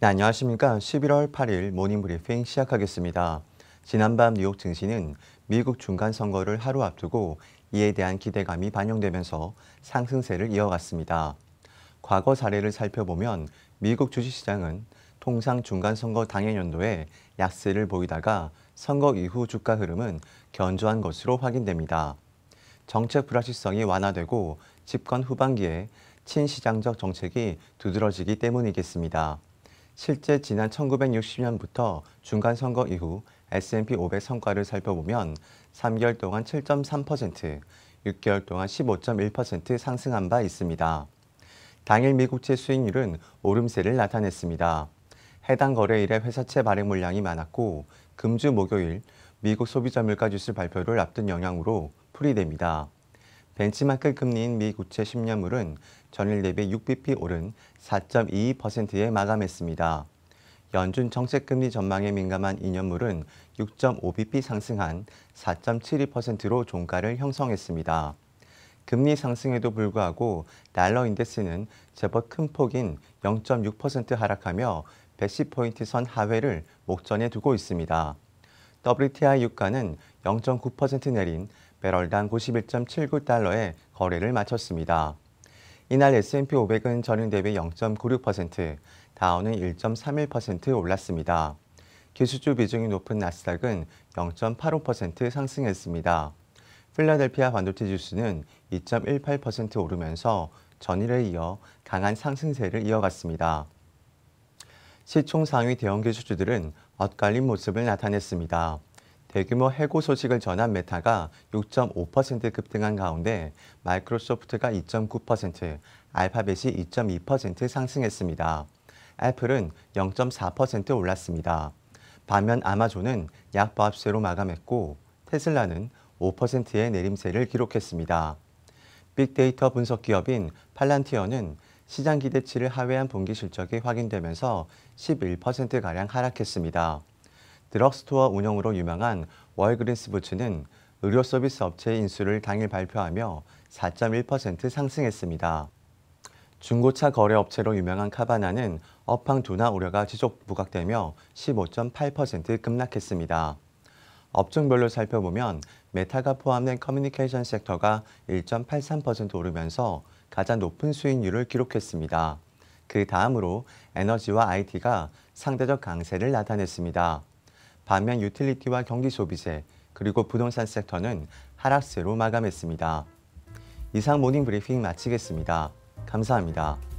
네, 안녕하십니까. 11월 8일 모닝브리핑 시작하겠습니다. 지난밤 뉴욕 증시는 미국 중간 선거를 하루 앞두고 이에 대한 기대감이 반영되면서 상승세를 이어갔습니다. 과거 사례를 살펴보면 미국 주식시장은 통상 중간 선거 당해 연도에 약세를 보이다가 선거 이후 주가 흐름은 견조한 것으로 확인됩니다. 정책 불확실성이 완화되고 집권 후반기에 친시장적 정책이 두드러지기 때문이겠습니다. 실제 지난 1960년부터 중간 선거 이후 S&P 500 성과를 살펴보면 3개월 동안 7.3%, 6개월 동안 15.1% 상승한 바 있습니다. 당일 미국채 수익률은 오름세를 나타냈습니다. 해당 거래일에 회사채 발행 물량이 많았고 금주 목요일 미국 소비자 물가지수 발표를 앞둔 영향으로 풀이됩니다. 벤치마크 금리인 미 국채 10년물은 전일 대비 6bp 오른 4.22%에 마감했습니다. 연준 정책금리 전망에 민감한 2년물은 6.5bp 상승한 4.72%로 종가를 형성했습니다. 금리 상승에도 불구하고 달러 인덱스는 제법 큰 폭인 0.6% 하락하며 110포인트 선 하회를 목전에 두고 있습니다. WTI 유가는 0.9% 내린 배럴당 91.79달러에 거래를 마쳤습니다. 이날 S&P 500은 전일 대비 0.96%, 다우는 1.31% 올랐습니다. 기수주 비중이 높은 나스닥은 0.85% 상승했습니다. 필라델피아 반도체 지수는 2.18% 오르면서 전일에 이어 강한 상승세를 이어갔습니다. 시총 상위 대형 기수주들은 엇갈린 모습을 나타냈습니다. 대규모 해고 소식을 전한 메타가 6.5% 급등한 가운데 마이크로소프트가 2.9%, 알파벳이 2.2% 상승했습니다. 애플은 0.4% 올랐습니다. 반면 아마존은 약보합세로 마감했고 테슬라는 5%의 내림세를 기록했습니다. 빅데이터 분석 기업인 팔란티어는 시장 기대치를 하회한 분기 실적이 확인되면서 11%가량 하락했습니다. 드럭스토어 운영으로 유명한 월그린스 부츠는 의료 서비스 업체 인수를 당일 발표하며 4.1% 상승했습니다. 중고차 거래 업체로 유명한 카바나는 업황 둔화 우려가 지속 부각되며 15.8% 급락했습니다. 업종별로 살펴보면 메타가 포함된 커뮤니케이션 섹터가 1.83% 오르면서 가장 높은 수익률을 기록했습니다. 그 다음으로 에너지와 IT가 상대적 강세를 나타냈습니다. 반면 유틸리티와 경기 소비세 그리고 부동산 섹터는 하락세로 마감했습니다. 이상 모닝 브리핑 마치겠습니다. 감사합니다.